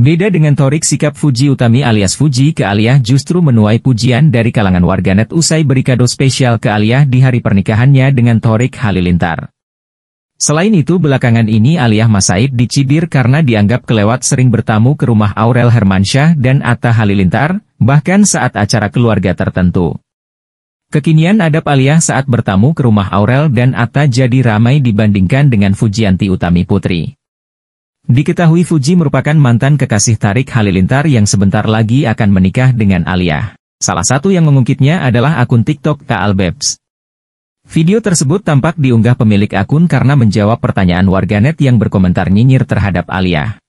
Beda dengan Torik sikap Fuji Utami alias Fuji ke Aliyah justru menuai pujian dari kalangan warganet usai beri kado spesial ke Aliyah di hari pernikahannya dengan Torik Halilintar. Selain itu belakangan ini Aliyah Masaid dicibir karena dianggap kelewat sering bertamu ke rumah Aurel Hermansyah dan Atta Halilintar, bahkan saat acara keluarga tertentu. Kekinian adab Aliyah saat bertamu ke rumah Aurel dan Atta jadi ramai dibandingkan dengan Fujianti Utami Putri. Diketahui Fuji merupakan mantan kekasih Tarik Halilintar yang sebentar lagi akan menikah dengan Alia. Salah satu yang mengungkitnya adalah akun TikTok Kaalbebs. Video tersebut tampak diunggah pemilik akun karena menjawab pertanyaan warganet yang berkomentar nyinyir terhadap Alia.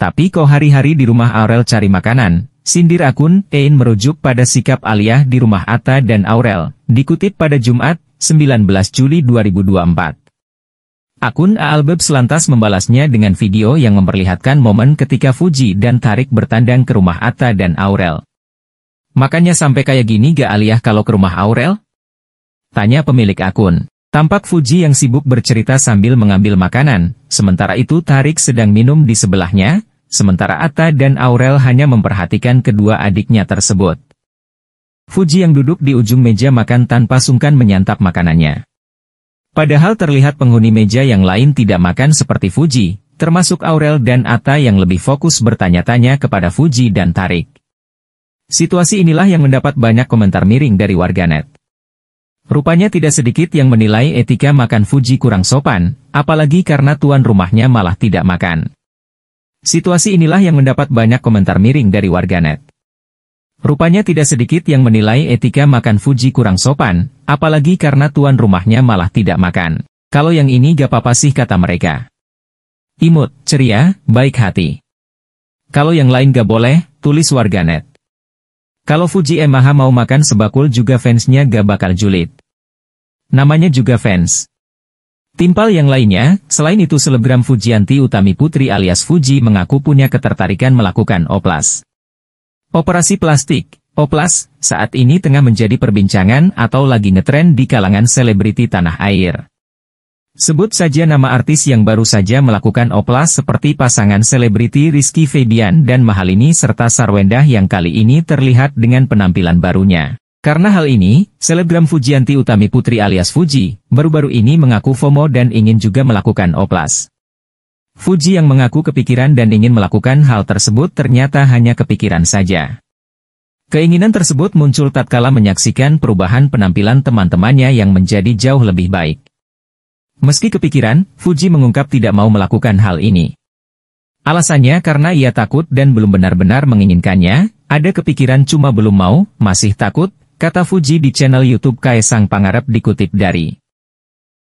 Tapi kok hari-hari di rumah Aurel cari makanan, sindir akun Ein merujuk pada sikap Alia di rumah Atta dan Aurel, dikutip pada Jumat, 19 Juli 2024. Akun Aalbebs selantas membalasnya dengan video yang memperlihatkan momen ketika Fuji dan Tarik bertandang ke rumah Atta dan Aurel. Makanya sampai kayak gini gak aliyah kalau ke rumah Aurel? Tanya pemilik akun. Tampak Fuji yang sibuk bercerita sambil mengambil makanan, sementara itu Tarik sedang minum di sebelahnya, sementara Atta dan Aurel hanya memperhatikan kedua adiknya tersebut. Fuji yang duduk di ujung meja makan tanpa sungkan menyantap makanannya. Padahal terlihat penghuni meja yang lain tidak makan seperti Fuji, termasuk Aurel dan Atta yang lebih fokus bertanya-tanya kepada Fuji dan Tarik. Situasi inilah yang mendapat banyak komentar miring dari warganet. Rupanya tidak sedikit yang menilai etika makan Fuji kurang sopan, apalagi karena tuan rumahnya malah tidak makan. Situasi inilah yang mendapat banyak komentar miring dari warganet. Rupanya tidak sedikit yang menilai etika makan Fuji kurang sopan, Apalagi karena tuan rumahnya malah tidak makan. Kalau yang ini gak apa-apa sih kata mereka. Imut, ceria, baik hati. Kalau yang lain gak boleh, tulis warganet. Kalau Fuji Emaha mau makan sebakul juga fansnya gak bakal julid. Namanya juga fans. Timpal yang lainnya, selain itu selebgram Fujianti Utami Putri alias Fuji mengaku punya ketertarikan melakukan oplas. Operasi plastik, Poplas, saat ini tengah menjadi perbincangan atau lagi ngetren di kalangan selebriti tanah air. Sebut saja nama artis yang baru saja melakukan oplas seperti pasangan selebriti Rizky Febian dan Mahalini serta Sarwendah yang kali ini terlihat dengan penampilan barunya. Karena hal ini, selebgram Fujianti Utami Putri alias Fuji, baru-baru ini mengaku FOMO dan ingin juga melakukan oplas. Fuji yang mengaku kepikiran dan ingin melakukan hal tersebut ternyata hanya kepikiran saja. Keinginan tersebut muncul tatkala menyaksikan perubahan penampilan teman-temannya yang menjadi jauh lebih baik. Meski kepikiran, Fuji mengungkap tidak mau melakukan hal ini. Alasannya karena ia takut dan belum benar-benar menginginkannya, ada kepikiran cuma belum mau, masih takut, kata Fuji di channel YouTube Kaisang Pangarep dikutip dari